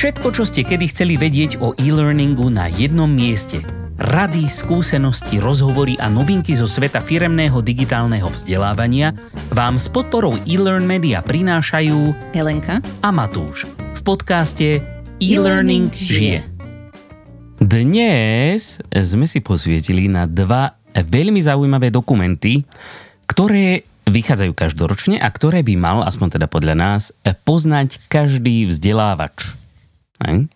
Všetko, čo ste kedy chceli vedieť o e-learningu na jednom mieste. Rady, skúsenosti, rozhovory a novinky zo sveta firemného digitálneho vzdelávania vám s podporou e-learn media prinášajú Helenka a Matúš v podcaste E-Learning žije. Dnes sme si posvietili na dva veľmi zaujímavé dokumenty, ktoré vychádzajú každoročne a ktoré by mal, aspoň teda podľa nás, poznať každý vzdelávač. Hej?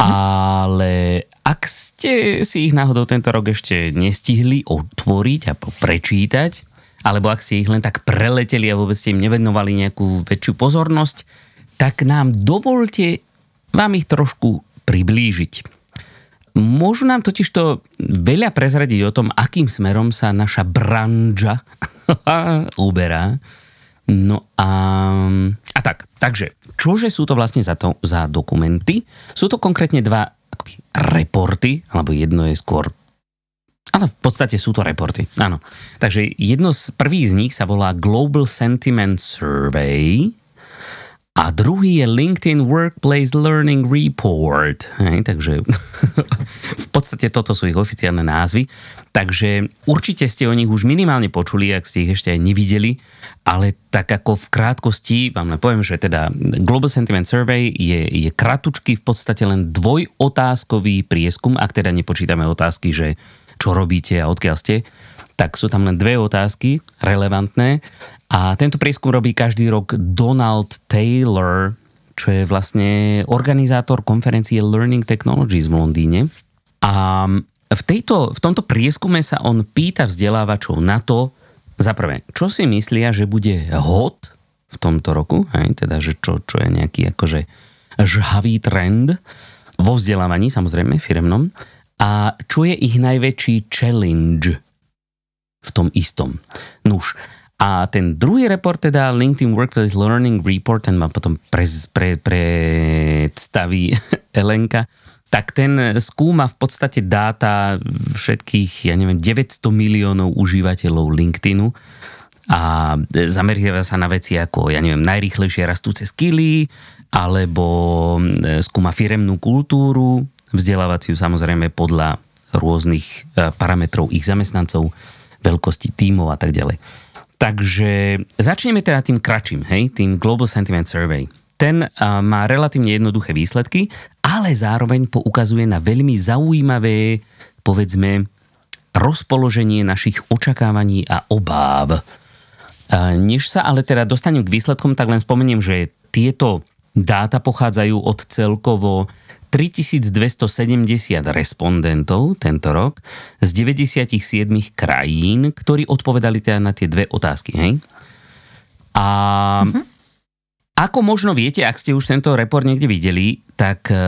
Ale ak ste si ich náhodou tento rok ešte nestihli otvoriť a prečítať, alebo ak ste ich len tak preleteli a vôbec ste im nevenovali nejakú väčšiu pozornosť, tak nám dovolte vám ich trošku priblížiť. Môžu nám totiž to veľa prezradiť o tom, akým smerom sa naša branža uberá. No a, a tak, takže Čože sú to vlastne za, to, za dokumenty? Sú to konkrétne dva akoby, reporty, alebo jedno je skôr ale v podstate sú to reporty, áno. Takže jedno z, prvých z nich sa volá Global Sentiment Survey, a druhý je LinkedIn Workplace Learning Report. Hej, takže v podstate toto sú ich oficiálne názvy. Takže určite ste o nich už minimálne počuli, ak ste ich ešte aj nevideli, ale tak ako v krátkosti vám poviem, že teda Global Sentiment Survey je, je kratučky v podstate len dvojotázkový prieskum, ak teda nepočítame otázky, že čo robíte a odkiaľ ste tak sú tam len dve otázky relevantné. A tento prieskum robí každý rok Donald Taylor, čo je vlastne organizátor konferencie Learning Technologies v Londýne. A v, tejto, v tomto prieskume sa on pýta vzdelávačov na to, za prvé, čo si myslia, že bude hot v tomto roku, hej, teda, že čo, čo je nejaký akože žhavý trend vo vzdelávaní, samozrejme, firemnom, a čo je ich najväčší challenge v tom istom. Nuž. A ten druhý report, teda LinkedIn Workplace Learning Report, ten ma potom predstaví pre, pre, Elenka, tak ten skúma v podstate dáta všetkých, ja neviem, 900 miliónov užívateľov LinkedInu a zameriava sa na veci ako, ja neviem, najrýchlejšie rastúce skily, alebo e, skúma firemnú kultúru, vzdelávaciu samozrejme podľa rôznych e, parametrov ich zamestnancov, veľkosti tímov a tak ďalej. Takže začneme teda tým kračím, hej, tým Global Sentiment Survey. Ten uh, má relatívne jednoduché výsledky, ale zároveň poukazuje na veľmi zaujímavé, povedzme, rozpoloženie našich očakávaní a obáv. než sa ale teda dostanem k výsledkom, tak len spomeniem, že tieto dáta pochádzajú od celkovo 3270 respondentov tento rok z 97 krajín, ktorí odpovedali teda na tie dve otázky. Hej? A uh-huh. ako možno viete, ak ste už tento report niekde videli, tak e,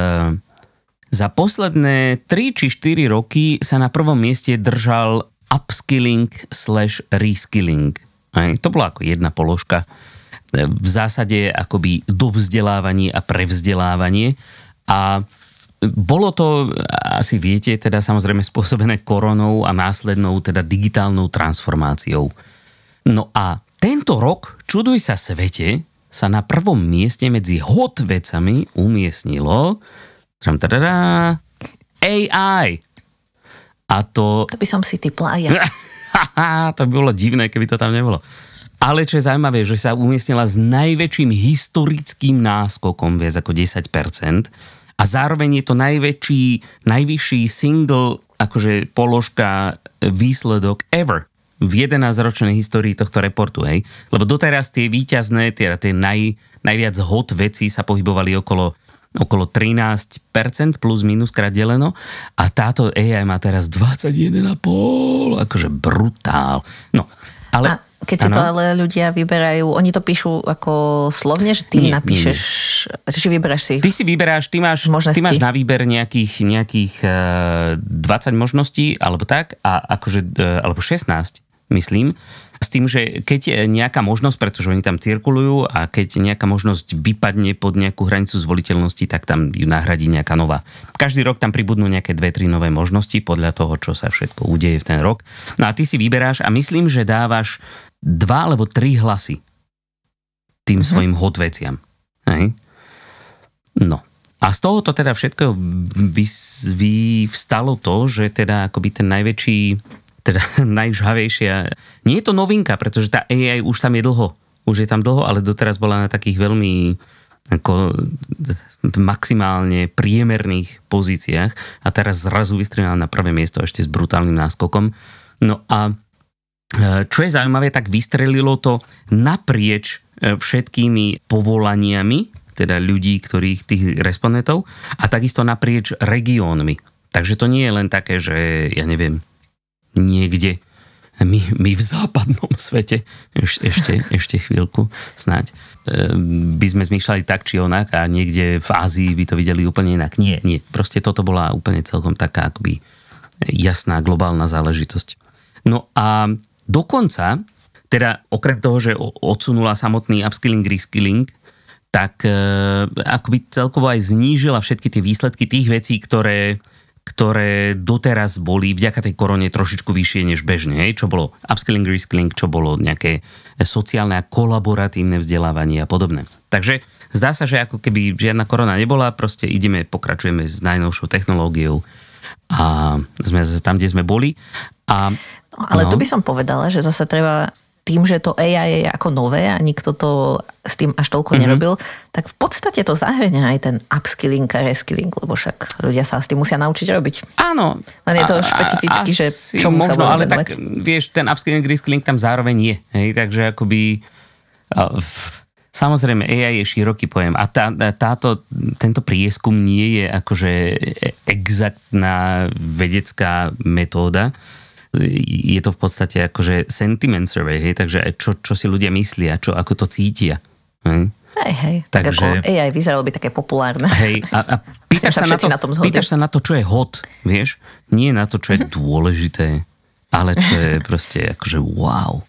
za posledné 3 či 4 roky sa na prvom mieste držal upskilling slash reskilling. Hej? To bola ako jedna položka e, v zásade akoby dovzdelávanie a prevzdelávanie. A bolo to, asi viete, teda samozrejme spôsobené koronou a následnou teda digitálnou transformáciou. No a tento rok, čuduj sa svete, sa na prvom mieste medzi hot vecami umiestnilo tadadá, AI. A to... To by som si typla aj ja. to by bolo divné, keby to tam nebolo. Ale čo je zaujímavé, že sa umiestnila s najväčším historickým náskokom, viac ako 10%. A zároveň je to najväčší, najvyšší single, akože položka, e, výsledok ever v 11-ročnej histórii tohto reportu, hej. Lebo doteraz tie výťazné, tie, tie naj, najviac hot veci sa pohybovali okolo okolo 13% plus minus krát deleno a táto AI má teraz 21,5, akože brutál. No, ale... A keď si ano. to ale ľudia vyberajú, oni to píšu ako slovne, že ty nie, napíšeš, nie. či vyberáš si Ty si vyberáš, ty máš, ty máš na výber nejakých, nejakých uh, e, 20 možností, alebo tak, a akože, uh, alebo 16, myslím, s tým, že keď nejaká možnosť, pretože oni tam cirkulujú a keď nejaká možnosť vypadne pod nejakú hranicu zvoliteľnosti, tak tam ju nahradí nejaká nová. Každý rok tam pribudnú nejaké dve, tri nové možnosti podľa toho, čo sa všetko udeje v ten rok. No a ty si vyberáš a myslím, že dávaš dva alebo tri hlasy tým mhm. svojim hot veciam. Hej? No. A z tohoto teda všetko vystalo to, že teda akoby ten najväčší teda najžhavejšia. Nie je to novinka, pretože tá AI už tam je dlho. Už je tam dlho, ale doteraz bola na takých veľmi ako maximálne priemerných pozíciách a teraz zrazu vystrelila na prvé miesto ešte s brutálnym náskokom. No a e, čo je zaujímavé, tak vystrelilo to naprieč e, všetkými povolaniami, teda ľudí, ktorých tých respondentov a takisto naprieč regiónmi. Takže to nie je len také, že ja neviem, niekde. My, my v západnom svete, eš, ešte, ešte chvíľku snáď, ehm, by sme zmýšľali tak či onak a niekde v Ázii by to videli úplne inak. Nie, nie. Proste toto bola úplne celkom taká akoby jasná globálna záležitosť. No a dokonca, teda okrem toho, že odsunula samotný upskilling, reskilling, tak e, akoby celkovo aj znížila všetky tie výsledky tých vecí, ktoré ktoré doteraz boli vďaka tej korone trošičku vyššie než bežne, hej? čo bolo upskilling, reskilling, čo bolo nejaké sociálne a kolaboratívne vzdelávanie a podobné. Takže zdá sa, že ako keby žiadna korona nebola, proste ideme, pokračujeme s najnovšou technológiou a sme zase tam, kde sme boli. A, no, ale no. tu by som povedala, že zase treba tým, že to AI je ako nové a nikto to s tým až toľko mm-hmm. nerobil, tak v podstate to zahrania aj ten upskilling a reskilling, lebo však ľudia sa s tým musia naučiť robiť. Áno. Len je to a, špecificky, a, že čo možno, ale tak vieš, ten upskilling, reskilling tam zároveň je. Hej? Takže akoby... Samozrejme, AI je široký pojem a tá, táto, tento prieskum nie je akože e, exaktná vedecká metóda, je to v podstate akože sentiment survey, hej, takže aj čo, čo si ľudia myslia, čo, ako to cítia. Hej. Hej, hej. Tak, tak ako AI vyzeralo by také populárne. Hej, a, a pýtaš, sa, na to, na tom pýtaš sa na to, čo je hot, vieš? Nie na to, čo je mhm. dôležité, ale čo je proste akože wow.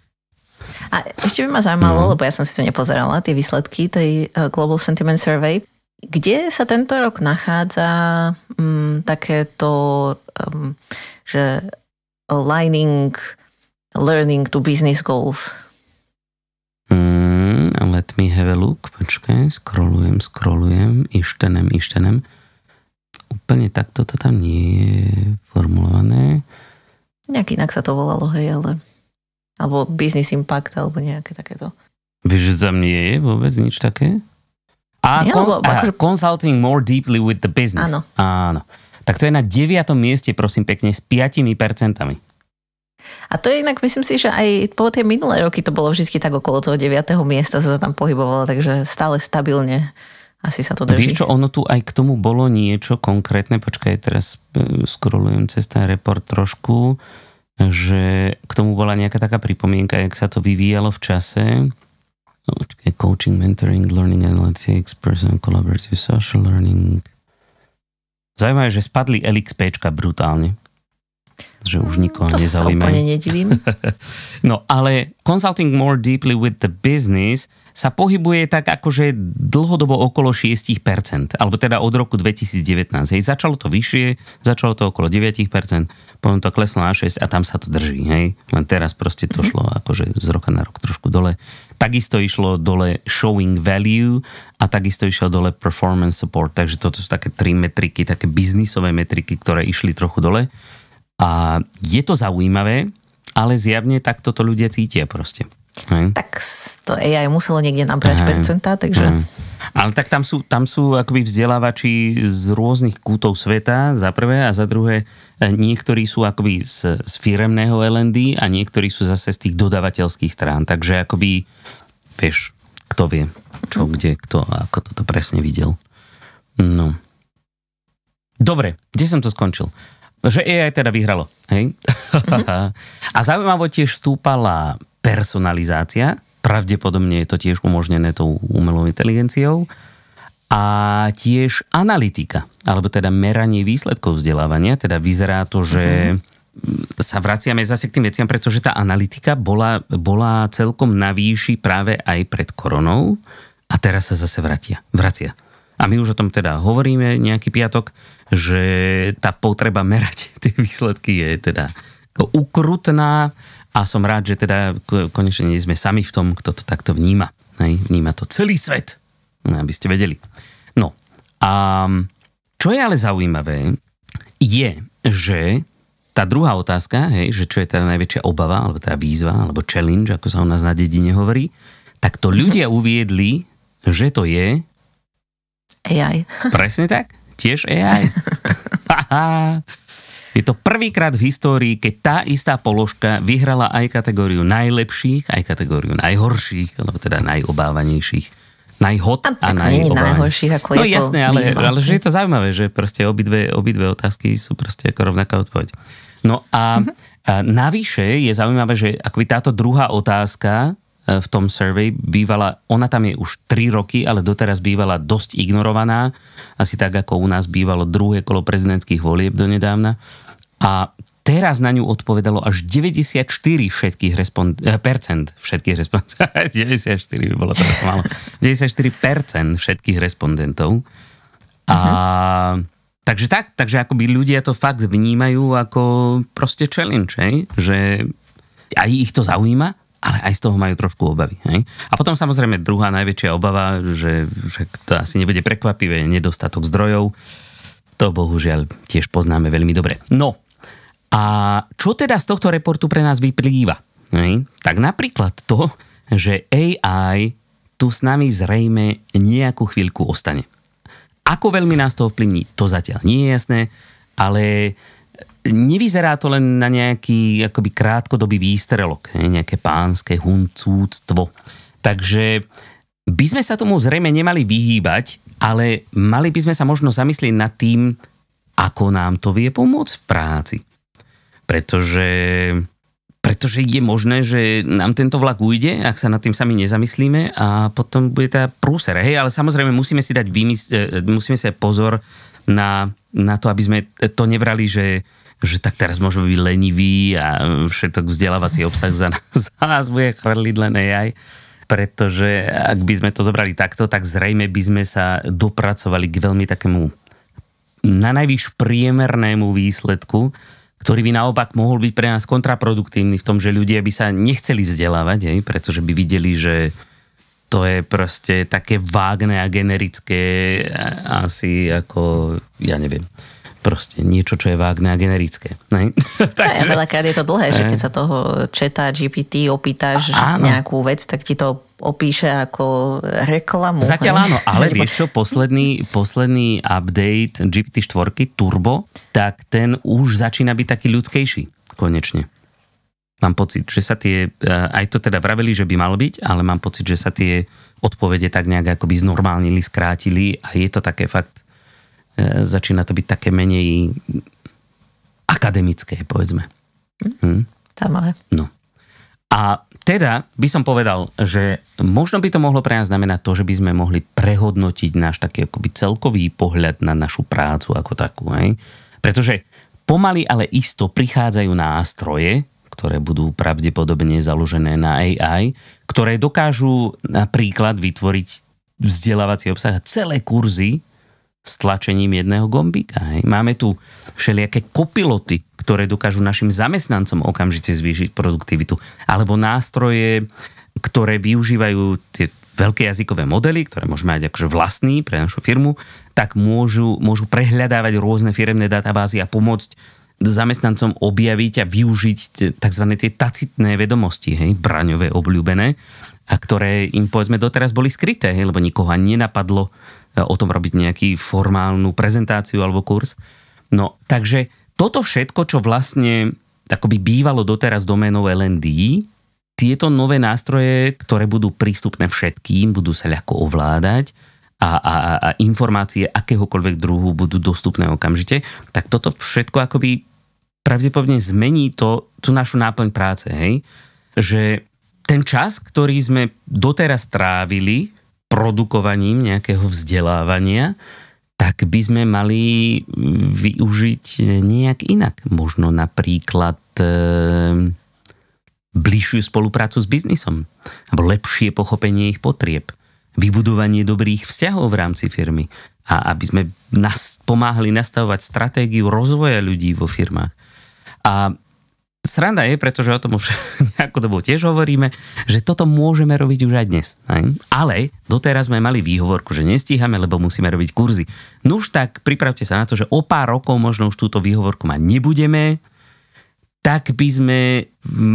A ešte by ma zaujímalo, no. lebo ja som si to nepozerala, tie výsledky tej e, Global Sentiment Survey. Kde sa tento rok nachádza um, takéto, um, že aligning learning to business goals? Mm, let me have a look. Počkaj, scrollujem, scrollujem, ištenem, ištenem. Úplne takto to tam nie je formulované. Nejak inak sa to volalo, hej, ale... Alebo business impact, alebo nejaké takéto. Vieš, že tam nie je vôbec nič také? A, Nie, konz- lebo, akože... consulting more deeply with the business. Áno. Áno tak to je na 9. mieste, prosím pekne, s 5 percentami. A to je inak, myslím si, že aj po tie minulé roky to bolo vždy tak okolo toho 9. miesta sa tam pohybovalo, takže stále stabilne asi sa to drží. Vieš čo, ono tu aj k tomu bolo niečo konkrétne, počkaj, teraz e, scrollujem cez ten report trošku, že k tomu bola nejaká taká pripomienka, jak sa to vyvíjalo v čase. No, počkaj, coaching, mentoring, learning analytics, personal collaborative, social learning, Zaujímavé, že spadli LXP brutálne že už mm, nikoho to nezaujímajú. To sa úplne nedivím. no ale Consulting More Deeply with the Business sa pohybuje tak akože dlhodobo okolo 6%, alebo teda od roku 2019. Hej, začalo to vyššie, začalo to okolo 9%, potom to kleslo na 6% a tam sa to drží. Hej. Len teraz proste to mhm. šlo akože z roka na rok trošku dole. Takisto išlo dole showing value a takisto išlo dole performance support, takže toto sú také tri metriky, také biznisové metriky, ktoré išli trochu dole. A je to zaujímavé, ale zjavne takto to ľudia cítia proste. Hej. tak to AI muselo niekde nabrať Hej. percentá, takže... Hej. Ale tak tam sú, tam sú akoby vzdelávači z rôznych kútov sveta, za prvé, a za druhé, e, niektorí sú akoby z, z firemného L&D a niektorí sú zase z tých dodavateľských strán, takže akoby, vieš, kto vie, čo, mm. kde, kto, ako toto presne videl. No. Dobre, kde som to skončil? Že AI teda vyhralo, hej? Mm-hmm. a zaujímavo tiež stúpala personalizácia. Pravdepodobne je to tiež umožnené tou umelou inteligenciou. A tiež analytika, alebo teda meranie výsledkov vzdelávania. Teda vyzerá to, že mhm. sa vraciame zase k tým veciam, pretože tá analytika bola, bola celkom na výši práve aj pred koronou a teraz sa zase vracia. vracia. A my už o tom teda hovoríme nejaký piatok, že tá potreba merať tie výsledky je teda ukrutná a som rád, že teda konečne nie sme sami v tom, kto to takto vníma. Hej, vníma to celý svet, aby ste vedeli. No a čo je ale zaujímavé, je, že tá druhá otázka, hej, že čo je teda najväčšia obava, alebo teda výzva, alebo challenge, ako sa u nás na dedine hovorí, tak to ľudia uviedli, že to je... AI. Presne tak, tiež AI. Je to prvýkrát v histórii, keď tá istá položka vyhrala aj kategóriu najlepších, aj kategóriu najhorších, alebo teda najobávanejších najhot a, a najhorších, ako no, je jasné, ale, ale že je to zaujímavé, že proste obidve, obidve otázky sú proste ako rovnaká odpoveď. No a, mm-hmm. a navyše je zaujímavé, že akoby táto druhá otázka e, v tom survey bývala, ona tam je už 3 roky, ale doteraz bývala dosť ignorovaná, asi tak ako u nás bývalo druhé kolo prezidentských volieb donedávna. nedávna a teraz na ňu odpovedalo až 94 všetkých respond- eh, percent všetkých respondentov. 94 by bolo to málo. 94 percent všetkých respondentov. A mhm. Takže tak, takže akoby ľudia to fakt vnímajú ako proste challenge, hej? že aj ich to zaujíma, ale aj z toho majú trošku obavy. Hej? A potom samozrejme druhá najväčšia obava, že, že to asi nebude prekvapivé, nedostatok zdrojov. To bohužiaľ tiež poznáme veľmi dobre. No, a čo teda z tohto reportu pre nás vyplýva? Hej. Tak napríklad to, že AI tu s nami zrejme nejakú chvíľku ostane. Ako veľmi nás to ovplyvní, to zatiaľ nie je jasné, ale nevyzerá to len na nejaký akoby krátkodobý výstrelok, nejaké pánske huncúctvo. Takže by sme sa tomu zrejme nemali vyhýbať, ale mali by sme sa možno zamyslieť nad tým, ako nám to vie pomôcť v práci pretože pretože je možné, že nám tento vlak ujde, ak sa nad tým sami nezamyslíme a potom bude tá prúser. Hej, ale samozrejme musíme si dať vymysl- e, e, musíme si pozor na, na to, aby sme to nebrali, že, že tak teraz môžeme byť leniví a všetok vzdelávací obsah za nás, za nás bude chrliť len AI pretože ak by sme to zobrali takto, tak zrejme by sme sa dopracovali k veľmi takému na najvyš priemernému výsledku, ktorý by naopak mohol byť pre nás kontraproduktívny v tom, že ľudia by sa nechceli vzdelávať, aj, pretože by videli, že to je proste také vágne a generické asi ako, ja neviem, proste niečo, čo je vágne a generické. Ne? No Takže... Veľakrát je to dlhé, že keď sa toho četá GPT opýtaš a, nejakú vec, tak ti to opíše ako reklamu. Zatiaľ áno, ale vieš čo, posledný, posledný update GPT-4 Turbo, tak ten už začína byť taký ľudskejší, konečne. Mám pocit, že sa tie, eh, aj to teda vraveli, že by mal byť, ale mám pocit, že sa tie odpovede tak nejak akoby znormálnili, skrátili a je to také fakt, eh, začína to byť také menej akademické, povedzme. Hm? hm? Zaujímavé. No. A teda by som povedal, že možno by to mohlo pre nás znamenať to, že by sme mohli prehodnotiť náš taký akoby celkový pohľad na našu prácu ako takú. Hej? Pretože pomaly, ale isto prichádzajú nástroje, ktoré budú pravdepodobne založené na AI, ktoré dokážu napríklad vytvoriť vzdelávacie obsah a celé kurzy s tlačením jedného gombíka. Hej. Máme tu všelijaké kopiloty, ktoré dokážu našim zamestnancom okamžite zvýšiť produktivitu, alebo nástroje, ktoré využívajú tie veľké jazykové modely, ktoré môžeme mať akože vlastný pre našu firmu, tak môžu, môžu prehľadávať rôzne firemné databázy a pomôcť zamestnancom objaviť a využiť tzv. tie tacitné vedomosti, hej, braňové obľúbené, a ktoré im povedzme doteraz boli skryté, hej, lebo nikoho nenapadlo e, o tom robiť nejaký formálnu prezentáciu alebo kurz. No, takže toto všetko, čo vlastne akoby bývalo doteraz doménou LND, tieto nové nástroje, ktoré budú prístupné všetkým, budú sa ľahko ovládať a, a, a informácie akéhokoľvek druhu budú dostupné okamžite, tak toto všetko akoby pravdepodobne zmení to, tú našu náplň práce, hej? Že ten čas, ktorý sme doteraz trávili produkovaním nejakého vzdelávania, tak by sme mali využiť nejak inak. Možno napríklad e, bližšiu spoluprácu s biznisom, alebo lepšie pochopenie ich potrieb, vybudovanie dobrých vzťahov v rámci firmy a aby sme nas, pomáhali nastavovať stratégiu rozvoja ľudí vo firmách. A sranda je, pretože o tom už nejakú dobu tiež hovoríme, že toto môžeme robiť už aj dnes. Aj? Ale doteraz sme mali výhovorku, že nestíhame, lebo musíme robiť kurzy. Nuž tak pripravte sa na to, že o pár rokov možno už túto výhovorku mať nebudeme, tak by sme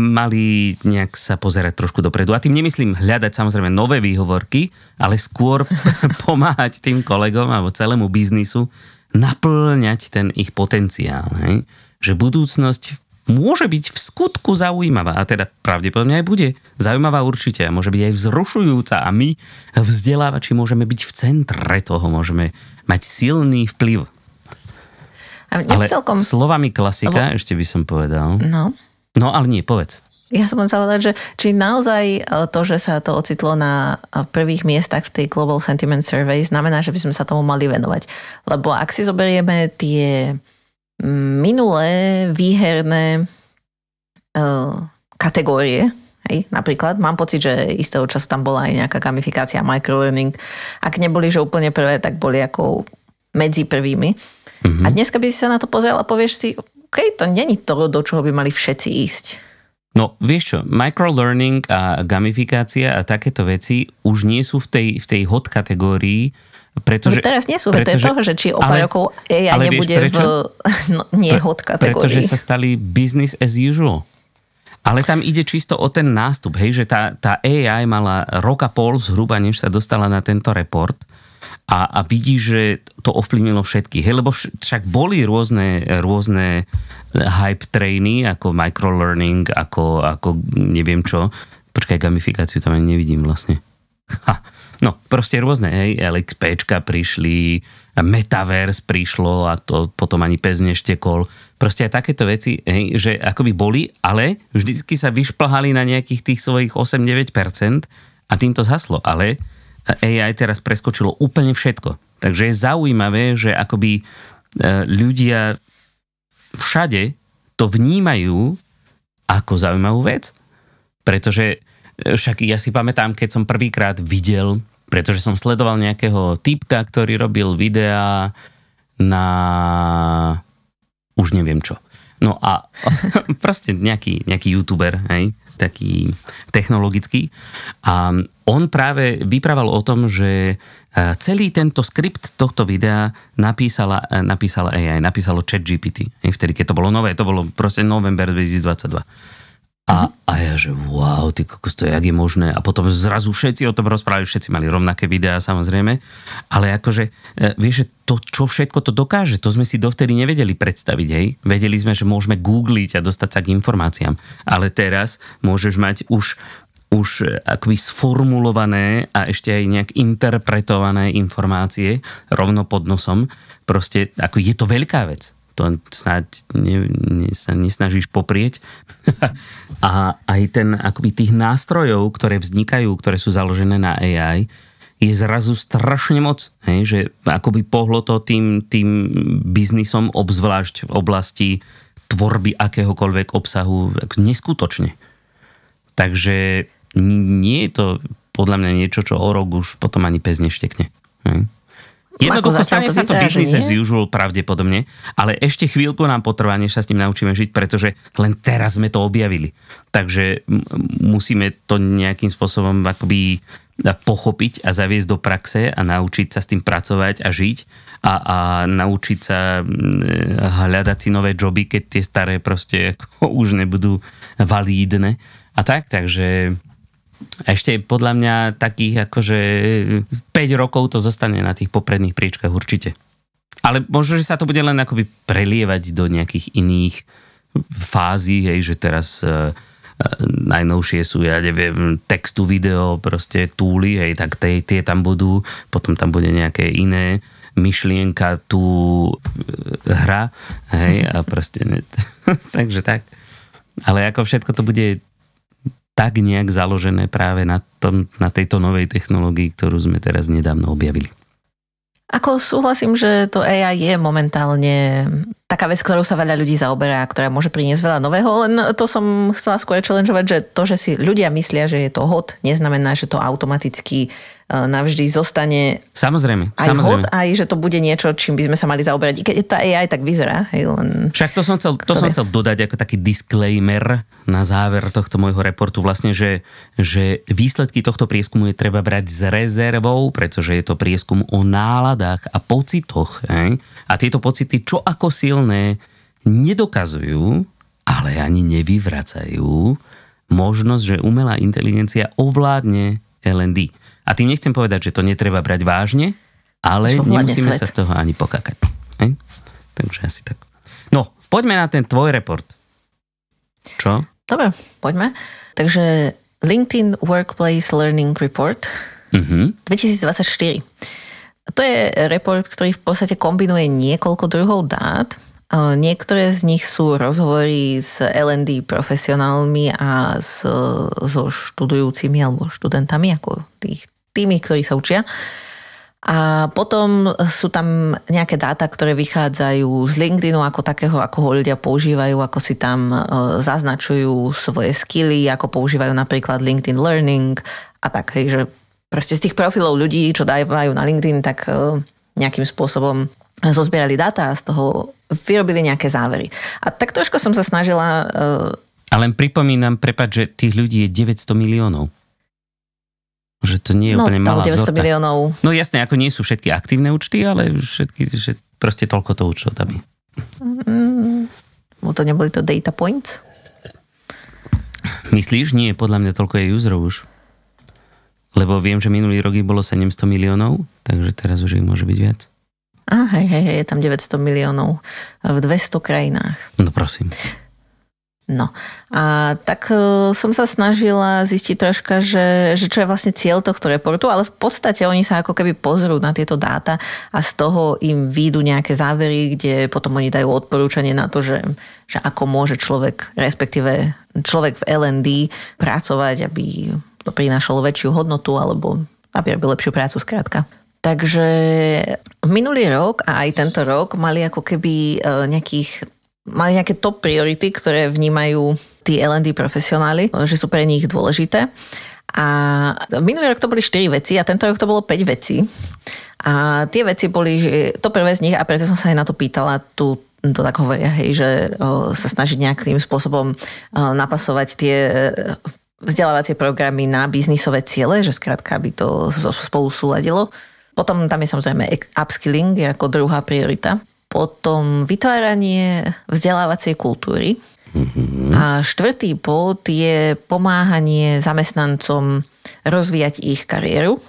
mali nejak sa pozerať trošku dopredu. A tým nemyslím hľadať samozrejme nové výhovorky, ale skôr pomáhať tým kolegom alebo celému biznisu naplňať ten ich potenciál. Hej? Že budúcnosť môže byť v skutku zaujímavá a teda pravdepodobne aj bude. Zaujímavá určite a môže byť aj vzrušujúca a my, vzdelávači, môžeme byť v centre toho, môžeme mať silný vplyv. A ale celkom... slovami klasika, Lebo... ešte by som povedal. No. No ale nie, povedz. Ja som len povedať, že či naozaj e, to, že sa to ocitlo na e, prvých miestach v tej Global Sentiment Survey, znamená, že by sme sa tomu mali venovať. Lebo ak si zoberieme tie minulé výherné uh, kategórie, Hej, napríklad mám pocit, že istého času tam bola aj nejaká gamifikácia, microlearning. Ak neboli, že úplne prvé, tak boli ako medzi prvými. Mm-hmm. A dneska by si sa na to pozrel a povieš si, OK, to není to, do čoho by mali všetci ísť. No, vieš čo, microlearning a gamifikácia a takéto veci už nie sú v tej, v tej hot kategórii, pretože, no teraz nie sú, pretože, to je toho, že či o pár rokov AI ale nebude vieš, prečo? v no, nie hot kategórii. Pretože sa stali business as usual. Ale tam ide čisto o ten nástup, hej, že tá, tá AI mala rok a pol zhruba, než sa dostala na tento report a, a vidí, že to ovplyvnilo všetky. Hej, lebo však boli rôzne, rôzne hype trainy, ako microlearning, ako, ako neviem čo. Počkaj, gamifikáciu tam ani nevidím vlastne. Ha. No, proste rôzne, hej, LXPčka prišli, Metaverse prišlo a to potom ani pes neštekol. Proste aj takéto veci, hej, že akoby boli, ale vždycky sa vyšplhali na nejakých tých svojich 8-9% a týmto zhaslo. Ale AI teraz preskočilo úplne všetko. Takže je zaujímavé, že akoby e, ľudia všade to vnímajú ako zaujímavú vec. Pretože však ja si pamätám, keď som prvýkrát videl, pretože som sledoval nejakého typka, ktorý robil videá na... už neviem čo. No a proste nejaký, nejaký youtuber, hej, taký technologický. A on práve vyprával o tom, že e, celý tento skript tohto videa napísala, e, napísala AI, napísalo ChatGPT. Vtedy, keď to bolo nové, to bolo proste november 2022. A, a ja že wow, ty kokos, to jak je možné. A potom zrazu všetci o tom rozprávali, všetci mali rovnaké videá samozrejme, ale akože, e, vieš, že to, čo všetko to dokáže, to sme si dovtedy nevedeli predstaviť, hej. Vedeli sme, že môžeme googliť a dostať sa k informáciám, ale teraz môžeš mať už už e, akoby sformulované a ešte aj nejak interpretované informácie rovno pod nosom. Proste ako je to veľká vec to snáď ne, ne, sa nesnažíš poprieť. a aj ten, akoby tých nástrojov, ktoré vznikajú, ktoré sú založené na AI, je zrazu strašne moc, hej? že akoby pohlo to tým, tým biznisom, obzvlášť v oblasti tvorby akéhokoľvek obsahu, neskutočne. Takže nie je to podľa mňa niečo, čo o rok už potom ani pes neštekne. Hej? Jednoducho stane sa to business as usual pravdepodobne, ale ešte chvíľku nám potrvá, než sa s tým naučíme žiť, pretože len teraz sme to objavili. Takže musíme to nejakým spôsobom akoby pochopiť a zaviesť do praxe a naučiť sa s tým pracovať a žiť a, a naučiť sa hľadať si nové joby, keď tie staré proste už nebudú validné a tak, takže ešte podľa mňa takých akože 5 rokov to zostane na tých popredných príčkach určite. Ale možno, že sa to bude len akoby prelievať do nejakých iných fází, hej, že teraz e, e najnovšie sú, ja neviem, textu, video, proste túly, hej, tak tie, tie tam budú, potom tam bude nejaké iné myšlienka, tu e, hra, hej, a proste, takže tak. Ale ako všetko to bude tak nejak založené práve na, tom, na tejto novej technológii, ktorú sme teraz nedávno objavili. Ako súhlasím, že to AI je momentálne taká vec, ktorou sa veľa ľudí zaoberá, ktorá môže priniesť veľa nového, len to som chcela skôr challengeovať, že to, že si ľudia myslia, že je to hot, neznamená, že to automaticky E, navždy zostane. Samozrejme. Aj samozrejme. Hod, aj že to bude niečo, čím by sme sa mali zaoberať. I keď to aj tak vyzerá. Hej, len... Však to som, chcel, to som chcel dodať ako taký disclaimer na záver tohto môjho reportu vlastne, že, že výsledky tohto prieskumu je treba brať s rezervou, pretože je to prieskum o náladách a pocitoch. Hej? A tieto pocity, čo ako silné, nedokazujú, ale ani nevyvracajú možnosť, že umelá inteligencia ovládne LND. A tým nechcem povedať, že to netreba brať vážne, ale nemusíme svet. sa z toho ani pokakať. Hej? Takže asi tak. No, poďme na ten tvoj report. Čo? Dobre, poďme. Takže LinkedIn Workplace Learning Report uh-huh. Mhm. 2024. To je report, ktorý v podstate kombinuje niekoľko druhov dát. Niektoré z nich sú rozhovory s L&D profesionálmi a so študujúcimi alebo študentami, ako tých tými, ktorí sa učia. A potom sú tam nejaké dáta, ktoré vychádzajú z LinkedInu ako takého, ako ho ľudia používajú, ako si tam e, zaznačujú svoje skily, ako používajú napríklad LinkedIn Learning a tak, hej, že proste z tých profilov ľudí, čo dávajú na LinkedIn, tak e, nejakým spôsobom zozbierali dáta a z toho vyrobili nejaké závery. A tak trošku som sa snažila... Ale len pripomínam, prepad, že tých ľudí je 900 miliónov že to nie je no, úplne malá 900 vzorka. miliónov. No jasné, ako nie sú všetky aktívne účty, ale všetky, že proste toľko to účtov tam je. Mm, to neboli to data points? Myslíš? Nie, podľa mňa toľko je userov už. Lebo viem, že minulý rok bolo 700 miliónov, takže teraz už ich môže byť viac. A hej, hej, je tam 900 miliónov v 200 krajinách. No prosím. No a tak e, som sa snažila zistiť troška, že, že čo je vlastne cieľ tohto reportu, ale v podstate oni sa ako keby pozrú na tieto dáta a z toho im výjdu nejaké závery, kde potom oni dajú odporúčanie na to, že, že ako môže človek, respektíve človek v LND pracovať, aby to prinášalo väčšiu hodnotu alebo aby robil lepšiu prácu skrátka. Takže minulý rok a aj tento rok mali ako keby e, nejakých mali nejaké top priority, ktoré vnímajú tí L&D profesionáli, že sú pre nich dôležité. A minulý rok to boli 4 veci a tento rok to bolo 5 vecí. A tie veci boli, že to prvé z nich, a preto som sa aj na to pýtala, tu to tak hovoria, hej, že o, sa snaží nejakým spôsobom o, napasovať tie e, vzdelávacie programy na biznisové ciele, že skrátka by to spolu súladilo. Potom tam je samozrejme e-, upskilling ako druhá priorita potom vytváranie vzdelávacej kultúry. Mm-hmm. A štvrtý bod je pomáhanie zamestnancom rozvíjať ich kariéru.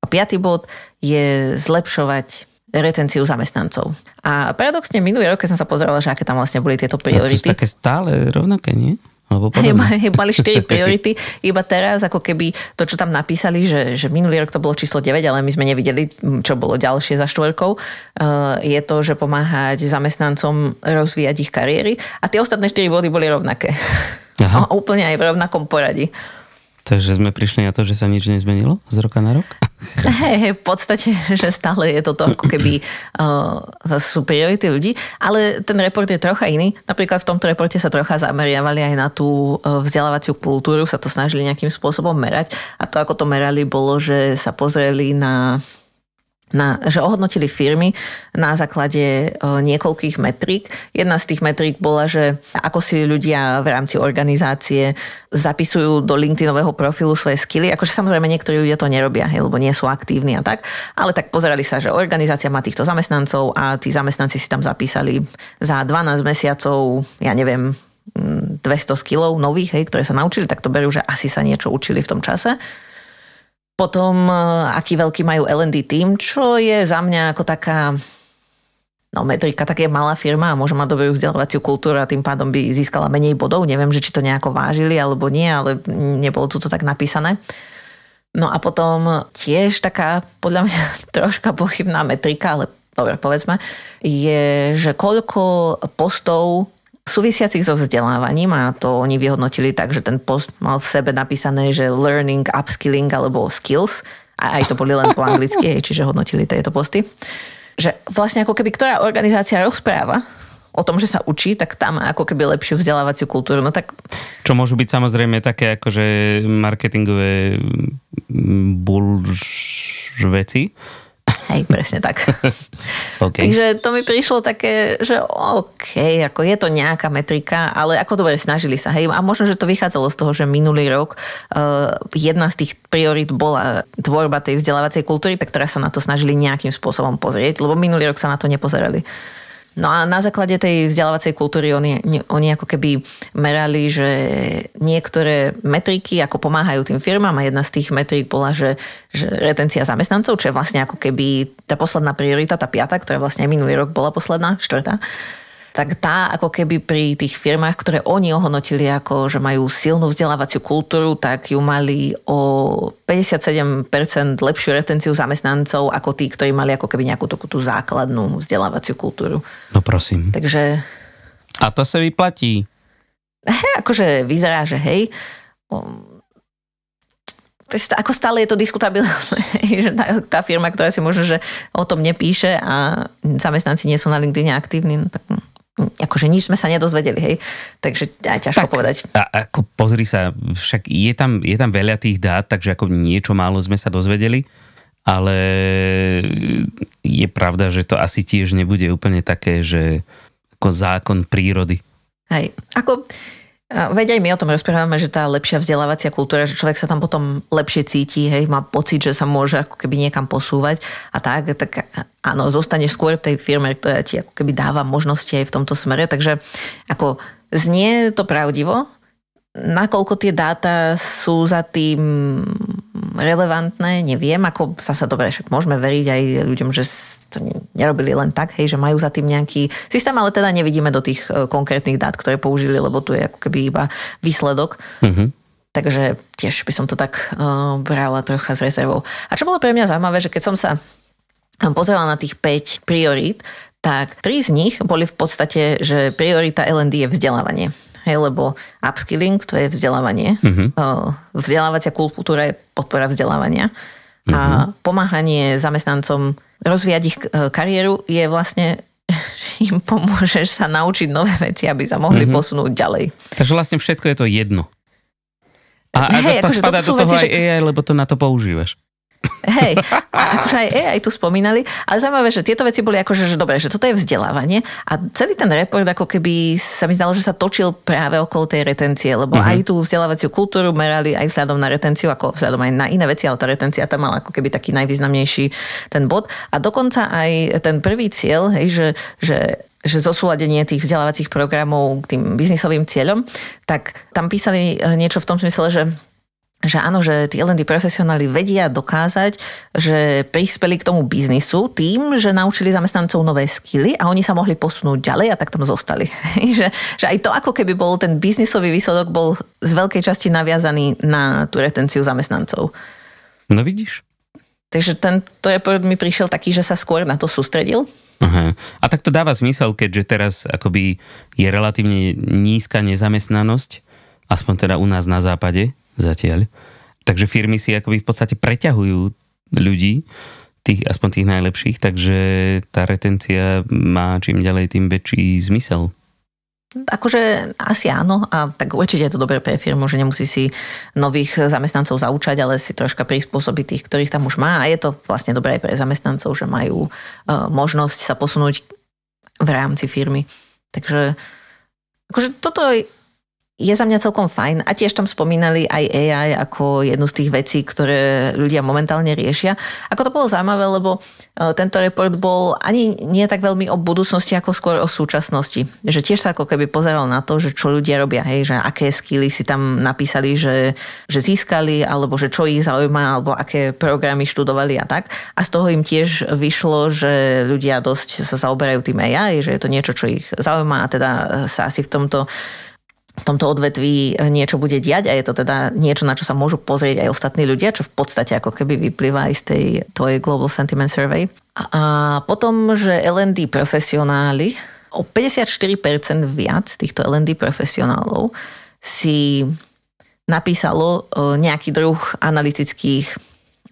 A piatý bod je zlepšovať retenciu zamestnancov. A paradoxne minulý rok, keď som sa pozerala, že aké tam vlastne boli tieto priority. No, to sú také stále rovnaké, nie? Alebo iba, mali 4 priority, iba teraz ako keby to, čo tam napísali, že, že minulý rok to bolo číslo 9, ale my sme nevideli, čo bolo ďalšie za štvorkou, uh, je to, že pomáhať zamestnancom rozvíjať ich kariéry a tie ostatné 4 body boli rovnaké. Aha. O, úplne aj v rovnakom poradí. Takže sme prišli na to, že sa nič nezmenilo z roka na rok? Hej, hej, v podstate, že stále je to ako keby uh, sú priority ľudí, ale ten report je trocha iný. Napríklad v tomto reporte sa trocha zameriavali aj na tú uh, vzdelávaciu kultúru, sa to snažili nejakým spôsobom merať a to, ako to merali, bolo, že sa pozreli na na, že ohodnotili firmy na základe e, niekoľkých metrík. Jedna z tých metrík bola, že ako si ľudia v rámci organizácie zapisujú do LinkedInového profilu svoje skily. Akože samozrejme niektorí ľudia to nerobia, hej, lebo nie sú aktívni a tak. Ale tak pozerali sa, že organizácia má týchto zamestnancov a tí zamestnanci si tam zapísali za 12 mesiacov, ja neviem, 200 mm, skillov nových, hej, ktoré sa naučili, tak to berú, že asi sa niečo učili v tom čase. Potom, e, aký veľký majú L&D tým, čo je za mňa ako taká no metrika, tak je malá firma a môže mať dobrú vzdelávaciu kultúru a tým pádom by získala menej bodov. Neviem, že či to nejako vážili alebo nie, ale nebolo tu to tak napísané. No a potom tiež taká podľa mňa troška pochybná metrika, ale dobre povedzme, je, že koľko postov súvisiacich so vzdelávaním a to oni vyhodnotili tak, že ten post mal v sebe napísané, že learning, upskilling alebo skills a aj to boli len po anglicky, čiže hodnotili tieto posty. Že vlastne ako keby ktorá organizácia rozpráva o tom, že sa učí, tak tam ako keby lepšiu vzdelávaciu kultúru. No tak... Čo môžu byť samozrejme také akože marketingové bulž veci, Hej, presne tak. okay. Takže to mi prišlo také, že OK, ako je to nejaká metrika, ale ako dobre snažili sa. Hej, a možno, že to vychádzalo z toho, že minulý rok uh, jedna z tých priorit bola tvorba tej vzdelávacej kultúry, tak teraz sa na to snažili nejakým spôsobom pozrieť, lebo minulý rok sa na to nepozerali. No a na základe tej vzdelávacej kultúry oni, oni ako keby merali, že niektoré metriky ako pomáhajú tým firmám a jedna z tých metrik bola, že, že retencia zamestnancov, čo je vlastne ako keby tá posledná priorita, tá piata, ktorá vlastne minulý rok bola posledná, štvrtá, tak tá ako keby pri tých firmách, ktoré oni ohodnotili ako, že majú silnú vzdelávaciu kultúru, tak ju mali o 57% lepšiu retenciu zamestnancov ako tí, ktorí mali ako keby nejakú takú tú základnú vzdelávaciu kultúru. No prosím. Takže... A to sa vyplatí. He, akože vyzerá, že hej. Ehm, ako stále je to diskutabilné, že tá, tá firma, ktorá si možno, že o tom nepíše a zamestnanci nie sú na LinkedIn aktívni, no tak akože nič sme sa nedozvedeli, hej. Takže aj ťažko tak. povedať. A ako pozri sa, však je tam, je tam veľa tých dát, takže ako niečo málo sme sa dozvedeli, ale je pravda, že to asi tiež nebude úplne také, že ako zákon prírody. Hej, ako Veď aj my o tom rozprávame, že tá lepšia vzdelávacia kultúra, že človek sa tam potom lepšie cíti, hej, má pocit, že sa môže ako keby niekam posúvať a tak, tak áno, zostaneš skôr v tej firme, ktorá ti ako keby dáva možnosti aj v tomto smere, takže ako znie to pravdivo, nakoľko tie dáta sú za tým relevantné, neviem, ako sa sa dobre, však môžeme veriť aj ľuďom, že to nerobili len tak, hej, že majú za tým nejaký systém, ale teda nevidíme do tých e, konkrétnych dát, ktoré použili, lebo tu je ako keby iba výsledok. Mm-hmm. Takže tiež by som to tak uh, brala trocha s rezervou. A čo bolo pre mňa zaujímavé, že keď som sa e, pozerala na tých 5 priorít, tak tri z nich boli v podstate, že priorita LND je vzdelávanie hej, lebo upskilling to je vzdelávanie. Mm-hmm. Vzdelávacia kultúra je podpora vzdelávania. Mm-hmm. A mhm. pomáhanie zamestnancom rozvíjať ich e, kariéru je vlastne im pomôžeš sa naučiť nové veci, aby sa mohli mm-hmm. posunúť ďalej. Takže vlastne všetko je to jedno. A, a hey, to akože spadá do toho veci, aj AI, že... lebo to na to používaš. Hej, a akože aj aj tu spomínali, ale zaujímavé, že tieto veci boli akože, že dobre, že toto je vzdelávanie a celý ten report ako keby sa mi zdalo, že sa točil práve okolo tej retencie, lebo uh-huh. aj tú vzdelávaciu kultúru merali aj vzhľadom na retenciu, ako vzhľadom aj na iné veci, ale tá retencia tam mala ako keby taký najvýznamnejší ten bod a dokonca aj ten prvý cieľ, hej, že, že že zosúladenie tých vzdelávacích programov k tým biznisovým cieľom, tak tam písali niečo v tom smysle, že že áno, že tí L&D profesionáli vedia dokázať, že prispeli k tomu biznisu tým, že naučili zamestnancov nové skily a oni sa mohli posunúť ďalej a tak tam zostali. že, že aj to, ako keby bol ten biznisový výsledok, bol z veľkej časti naviazaný na tú retenciu zamestnancov. No vidíš. Takže ten report mi prišiel taký, že sa skôr na to sústredil. Aha. A tak to dáva zmysel, keďže teraz akoby je relatívne nízka nezamestnanosť, aspoň teda u nás na západe, zatiaľ. Takže firmy si akoby v podstate preťahujú ľudí, tých, aspoň tých najlepších, takže tá retencia má čím ďalej tým väčší zmysel. Akože asi áno a tak určite je to dobré pre firmu, že nemusí si nových zamestnancov zaučať, ale si troška prispôsobiť tých, ktorých tam už má a je to vlastne dobré aj pre zamestnancov, že majú e, možnosť sa posunúť v rámci firmy. Takže akože toto je za mňa celkom fajn. A tiež tam spomínali aj AI ako jednu z tých vecí, ktoré ľudia momentálne riešia. Ako to bolo zaujímavé, lebo e, tento report bol ani nie tak veľmi o budúcnosti, ako skôr o súčasnosti. Že tiež sa ako keby pozeral na to, že čo ľudia robia, hej, že aké skily si tam napísali, že, že získali, alebo že čo ich zaujíma, alebo aké programy študovali a tak. A z toho im tiež vyšlo, že ľudia dosť sa zaoberajú tým AI, že je to niečo, čo ich zaujíma a teda e, sa asi v tomto v tomto odvetví niečo bude diať a je to teda niečo, na čo sa môžu pozrieť aj ostatní ľudia, čo v podstate ako keby vyplýva aj z tej tvojej Global Sentiment Survey. A, potom, že LND profesionáli, o 54% viac týchto LND profesionálov si napísalo e, nejaký druh analytických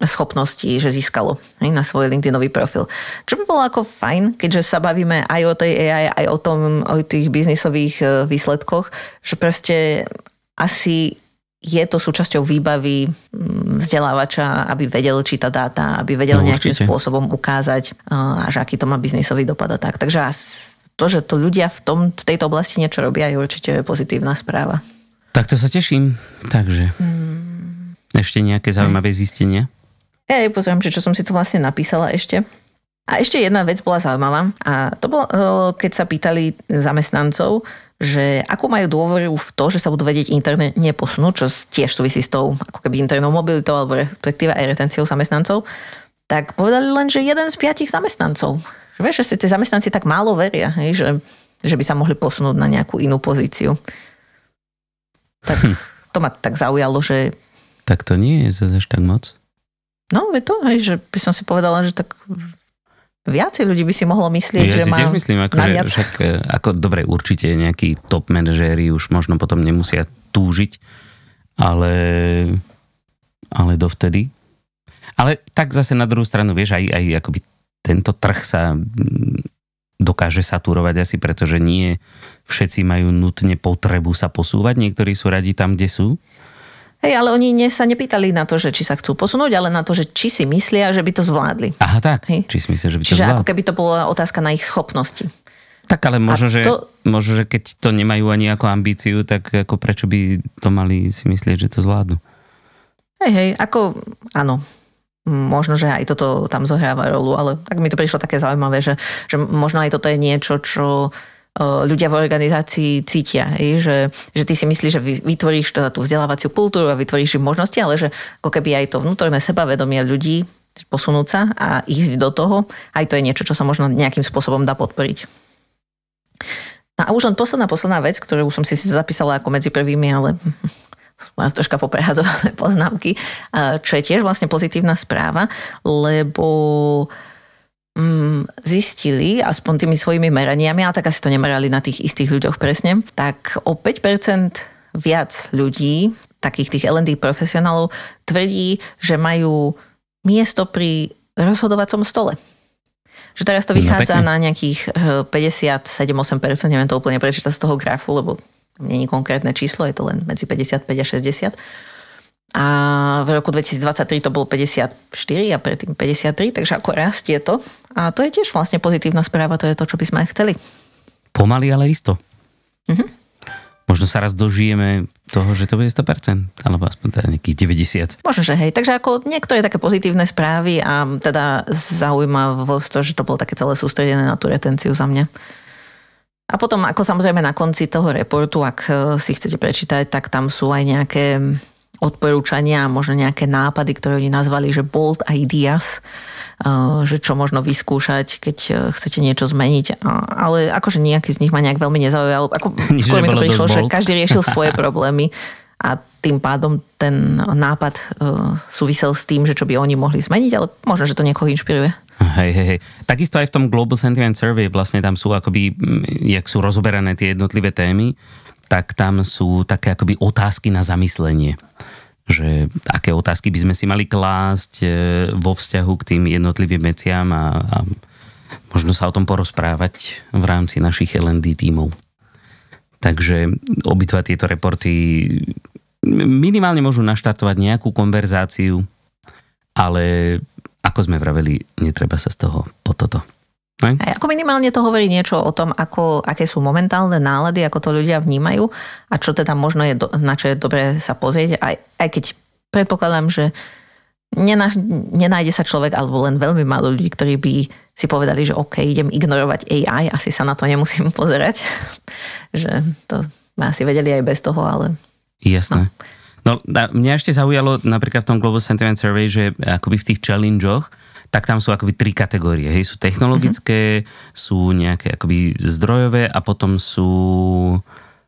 schopnosti, že získalo hej, na svoj LinkedInový profil. Čo by bolo ako fajn, keďže sa bavíme aj o tej AI, aj o tom, o tých biznisových e, výsledkoch, že proste asi je to súčasťou výbavy vzdelávača, aby vedel čítať dáta, aby vedel no, nejakým spôsobom ukázať, e, až aký to má biznisový dopad a tak. Takže to, že to ľudia v, tom, v tejto oblasti niečo robia, je určite pozitívna správa. Tak to sa teším. Takže. Mm. Ešte nejaké zaujímavé zistenia? Ja jej pozriem, že čo som si tu vlastne napísala ešte. A ešte jedna vec bola zaujímavá a to bolo, e, keď sa pýtali zamestnancov, že ako majú dôveru v to, že sa budú vedieť interne posunúť, čo tiež súvisí s tou ako keby internou mobilitou alebo respektíve aj retenciou zamestnancov, tak povedali len, že jeden z piatich zamestnancov. Že vieš, že si tí zamestnanci tak málo veria, hej, že, že by sa mohli posunúť na nejakú inú pozíciu. Tak hm. to ma tak zaujalo, že... Tak to nie je zase tak moc. No, je to, hej, že by som si povedala, že tak viacej ľudí by si mohlo myslieť, ja že má tiež myslím, ako, že, však, e, ako dobre, určite nejakí top manažéri už možno potom nemusia túžiť, ale, ale dovtedy. Ale tak zase na druhú stranu, vieš, aj, aj akoby tento trh sa dokáže saturovať asi, pretože nie všetci majú nutne potrebu sa posúvať, niektorí sú radi tam, kde sú. Hej, ale oni ne, sa nepýtali na to, že či sa chcú posunúť, ale na to, že či si myslia, že by to zvládli. Aha, tak. Hej. Či si myslia, že by to Čiže zvládli. ako keby to bola otázka na ich schopnosti. Tak ale možno, to... že, možno, že keď to nemajú ani ako ambíciu, tak ako prečo by to mali si myslieť, že to zvládnu? Hej, hej, ako áno, možno, že aj toto tam zohráva rolu, ale tak mi to prišlo také zaujímavé, že, že možno aj toto je niečo, čo E, ľudia v organizácii cítia, že, že ty si myslíš, že vytvoríš teda tú vzdelávaciu kultúru a vytvoríš im možnosti, ale že ako keby aj to vnútorné sebavedomie ľudí posunúť sa a ísť do toho, aj to je niečo, čo sa možno nejakým spôsobom dá podporiť. No a už len posledná, posledná vec, ktorú som si zapísala ako medzi prvými, ale mám troška poprehazované poznámky, čo je tiež vlastne pozitívna správa, lebo uh, mm, zistili, aspoň tými svojimi meraniami, a tak asi to nemerali na tých istých ľuďoch presne, tak o 5% viac ľudí, takých tých L&D profesionálov, tvrdí, že majú miesto pri rozhodovacom stole. Že teraz to no, vychádza no, na nejakých 57-8%, eh, neviem to úplne prečítať z toho grafu, lebo není konkrétne číslo, je to len medzi 55 a 60. A v roku 2023 to bolo 54 a predtým 53, takže ako rastie to. A to je tiež vlastne pozitívna správa, to je to, čo by sme chceli. Pomaly, ale isto. Mm-hmm. Možno sa raz dožijeme toho, že to bude 100%, alebo aspoň teda nejakých 90. Možno, že hej. Takže ako niektoré také pozitívne správy a teda zaujímavosť to, že to bolo také celé sústredené na tú retenciu za mňa. A potom, ako samozrejme na konci toho reportu, ak eh, si chcete prečítať, tak tam sú aj nejaké odporúčania a možno nejaké nápady, ktoré oni nazvali, že bold ideas, uh, že čo možno vyskúšať, keď uh, chcete niečo zmeniť. Ale akože nejaký z nich ma nejak veľmi nezaujal. Ako, skôr mi to prišlo, že každý riešil svoje problémy a tým pádom ten nápad uh, súvisel s tým, že čo by oni mohli zmeniť, ale možno, že to niekoho inšpiruje. Hej, hej, hej. Takisto aj v tom Global Sentiment Survey vlastne tam sú akoby, mm, jak sú rozoberané tie jednotlivé témy, tak tam sú také akoby otázky na zamyslenie že aké otázky by sme si mali klásť e, vo vzťahu k tým jednotlivým veciam a, a možno sa o tom porozprávať v rámci našich L&D tímov. Takže obidva tieto reporty minimálne môžu naštartovať nejakú konverzáciu, ale ako sme vraveli, netreba sa z toho po toto aj ako minimálne to hovorí niečo o tom, ako, aké sú momentálne nálady, ako to ľudia vnímajú a čo teda možno je, do, na čo je dobré sa pozrieť, aj, aj keď predpokladám, že nenáš, nenájde sa človek alebo len veľmi málo ľudí, ktorí by si povedali, že OK, idem ignorovať AI, asi sa na to nemusím pozerať. že to asi vedeli aj bez toho, ale... Jasné. No. No, mňa ešte zaujalo napríklad v tom Global Sentiment Survey, že akoby v tých challengeoch, tak tam sú akoby tri kategórie. Hej, sú technologické, mm-hmm. sú nejaké akoby zdrojové a potom sú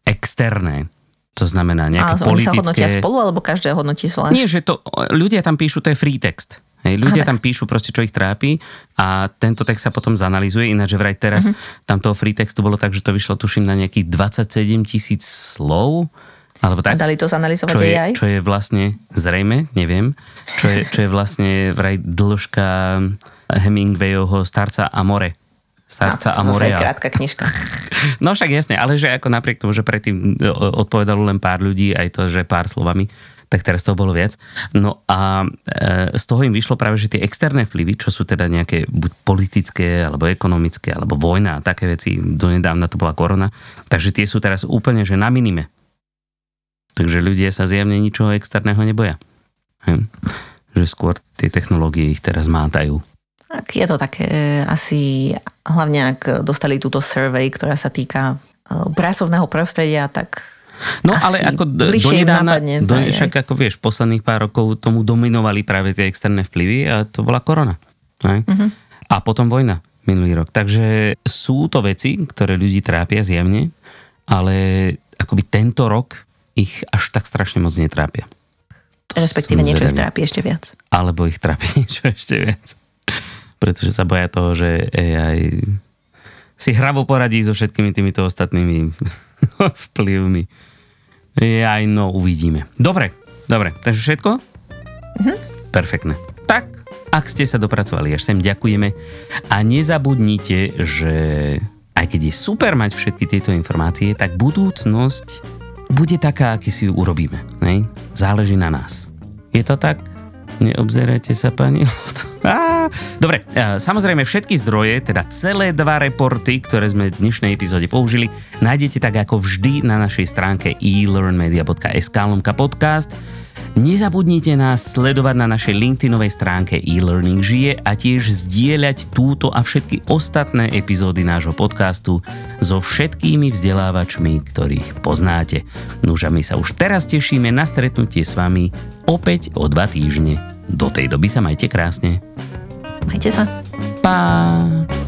externé. To znamená nejaké a politické... sa hodnotia spolu, alebo každé hodnotí zvlášť? Nie, že to... Ľudia tam píšu, to je free text. Hej, ľudia Aha, tam píšu proste, čo ich trápi a tento text sa potom zanalizuje, ináč že vraj teraz uh-huh. tam toho free textu bolo tak, že to vyšlo tuším na nejakých 27 tisíc slov alebo tak, Dali to zanalizovať čo je, Čo je vlastne, zrejme, neviem, čo je, čo je vlastne vraj dĺžka Hemingwayovho Starca a more. Starca no, a more. To je krátka knižka. no však jasne, ale že ako napriek tomu, že predtým e, odpovedalo len pár ľudí, aj to, že pár slovami, tak teraz toho bolo viac. No a e, z toho im vyšlo práve, že tie externé vplyvy, čo sú teda nejaké buď politické, alebo ekonomické, alebo vojna a také veci, donedávna to bola korona, takže tie sú teraz úplne, že na minime Takže ľudia sa zjavne ničoho externého neboja. Hm? Že skôr tie technológie ich teraz mátajú. Tak je to také eh, asi, hlavne ak dostali túto survey, ktorá sa týka eh, pracovného prostredia, tak No Asi ale ako do, donedávna, do, však ako vieš, posledných pár rokov tomu dominovali práve tie externé vplyvy a to bola korona. Ne? Uh-huh. A potom vojna minulý rok. Takže sú to veci, ktoré ľudí trápia zjavne, ale akoby tento rok ich až tak strašne moc netrápia. To Respektíve niečo ich trápi ešte viac. Alebo ich trápi niečo ešte viac. Pretože sa boja toho, že AI si hravo poradí so všetkými týmito ostatnými vplyvmi. Aj no, uvidíme. Dobre, dobre. Takže všetko? Mhm. Perfektné. Tak, ak ste sa dopracovali až sem, ďakujeme. A nezabudnite, že aj keď je super mať všetky tieto informácie, tak budúcnosť bude taká, aký si ju urobíme. Ne? Záleží na nás. Je to tak? Neobzerajte sa, pani. Dobre, samozrejme všetky zdroje, teda celé dva reporty, ktoré sme v dnešnej epizóde použili, nájdete tak ako vždy na našej stránke elearnmedia.sk podcast Nezabudnite nás sledovať na našej LinkedInovej stránke e-learning žije a tiež zdieľať túto a všetky ostatné epizódy nášho podcastu so všetkými vzdelávačmi, ktorých poznáte. Nuž a my sa už teraz tešíme na stretnutie s vami opäť o dva týždne. Do tej doby sa majte krásne. Majte sa. Pa.